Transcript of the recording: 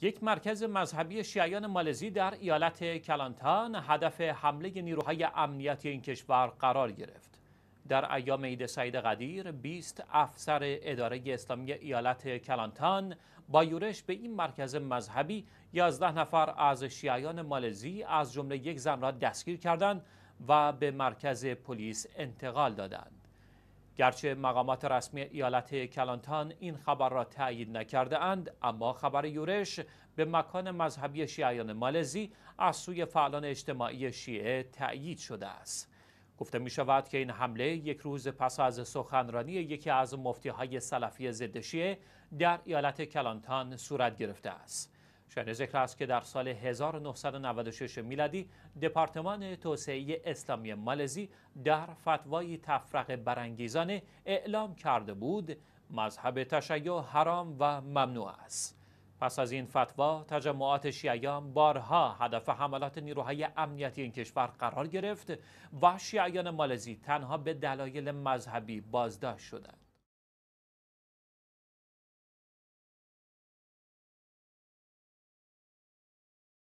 یک مرکز مذهبی شیعیان مالزی در ایالت کلانتان هدف حمله نیروهای امنیتی این کشور قرار گرفت. در ایام عید سعید قدیر 20 افسر اداره اسلامی ایالت کلانتان با یورش به این مرکز مذهبی 11 نفر از شیعیان مالزی از جمله یک زن را دستگیر کردند و به مرکز پلیس انتقال دادند. گرچه مقامات رسمی ایالت کلانتان این خبر را تایید نکرده اند اما خبر یورش به مکان مذهبی شیعیان مالزی از سوی فعالان اجتماعی شیعه تأیید شده است گفته می شود که این حمله یک روز پس از سخنرانی یکی از مفتیهای سلفی ضد شیعه در ایالت کلانتان صورت گرفته است شاید ذکر است که در سال 1996 میلادی دپارتمان توسعه اسلامی مالزی در فتوای تفرق برانگیزانه اعلام کرده بود مذهب تشیع حرام و ممنوع است پس از این فتوا تجمعات شیعیان بارها هدف حملات نیروهای امنیتی این کشور قرار گرفت و شیعیان مالزی تنها به دلایل مذهبی بازداشت شدند